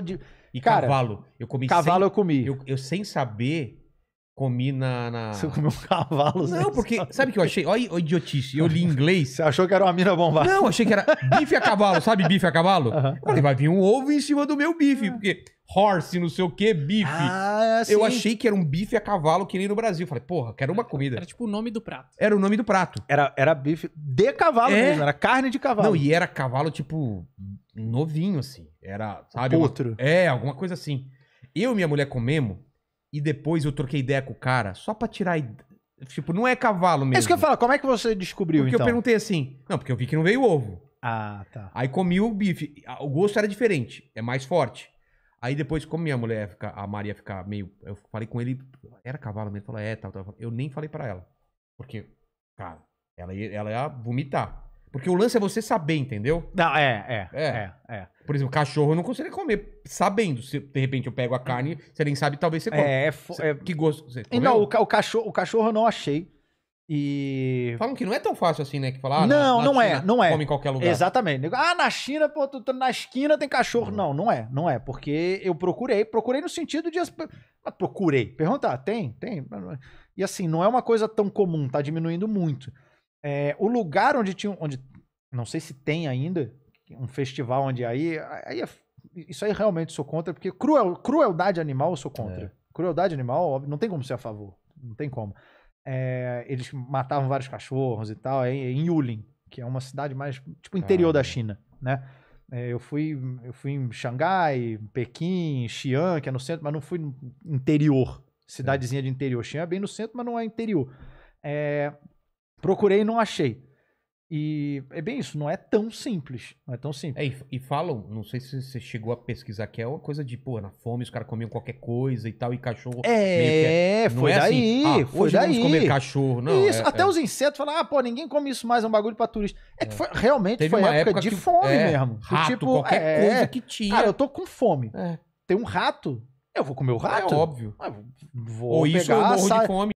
de. E Cara, cavalo. Eu comi Cavalo sem... eu comi. Eu, eu, sem saber. Comi na, na... Você comeu um cavalo? Não, porque. Sabe, sabe o que eu achei? Olha o idiotice. Eu li em inglês. Você achou que era uma mina bomba Não, achei que era bife a cavalo. Sabe bife a cavalo? Uhum. Eu falei, vai vir um ovo em cima do meu bife. É. Porque horse, não sei o que, bife. Ah, sim. Eu achei que era um bife a cavalo que nem no Brasil. Falei, porra, quero uma comida. Era tipo o nome do prato. Era o nome do prato. Era, era bife de cavalo é. mesmo, era carne de cavalo. Não, e era cavalo, tipo, novinho, assim. Era, sabe? Outro. Uma... É, alguma coisa assim. Eu e minha mulher comemos, e depois eu troquei ideia com o cara, só pra tirar. Tipo, não é cavalo mesmo. É isso que eu falo, como é que você descobriu porque então? Porque eu perguntei assim. Não, porque eu vi que não veio ovo. Ah, tá. Aí comi o bife. O gosto era diferente, é mais forte. Aí depois, como minha mulher fica, a Maria fica meio. Eu falei com ele, era cavalo mesmo, ele falou, é, tal, tal. Eu nem falei para ela. Porque, cara, ela ia, ela ia vomitar. Porque o lance é você saber, entendeu? Não, é, é. É, é. é. Por exemplo, cachorro eu não consigo comer sabendo. Se de repente eu pego a carne, você nem sabe, talvez você é, come. É, é. é que gosto. Você então, comeu? não, o, ca o, cachorro, o cachorro eu não achei. E. Falam que não é tão fácil assim, né? Que falar. Ah, não, na, na não é, China, é, não é. Come em qualquer lugar. Exatamente. Ah, na China, pô, tu, tá na esquina tem cachorro. Uhum. Não, não é, não é. Porque eu procurei, procurei no sentido de. Ah, procurei. Perguntar, tem? Tem. É. E assim, não é uma coisa tão comum, tá diminuindo muito. É, o lugar onde tinha. Onde, não sei se tem ainda um festival onde aí. aí é, isso aí realmente sou contra, porque cruel, crueldade animal eu sou contra. É. Crueldade animal, não tem como ser a favor. Não tem como. É, eles matavam vários cachorros e tal, é é em Yulin, que é uma cidade mais, tipo, interior ah. da China, né? É, eu, fui, eu fui em Xangai, Pequim, Xi'an, que é no centro, mas não fui no interior, cidadezinha de interior. Xi'an é bem no centro, mas não é interior. É, procurei e não achei. E é bem isso, não é tão simples. Não é tão simples. É, e, falam, não sei se você chegou a pesquisar, que é uma coisa de, pô, na fome os caras comiam qualquer coisa e tal, e cachorro. É, que, é, foi é assim, daí. Assim, ah, foi hoje daí. Vamos comer cachorro, não. Isso, é, até é. os insetos falam, ah, pô, ninguém come isso mais, é um bagulho pra turista. É que é. foi, realmente Teve foi uma época, época de que, fome é, mesmo. Rato, tipo, qualquer coisa que tinha. Cara, eu tô com fome. Tem um rato, eu vou comer o rato. É óbvio. Ah, vou ou pegar, isso, eu morro sai... de fome.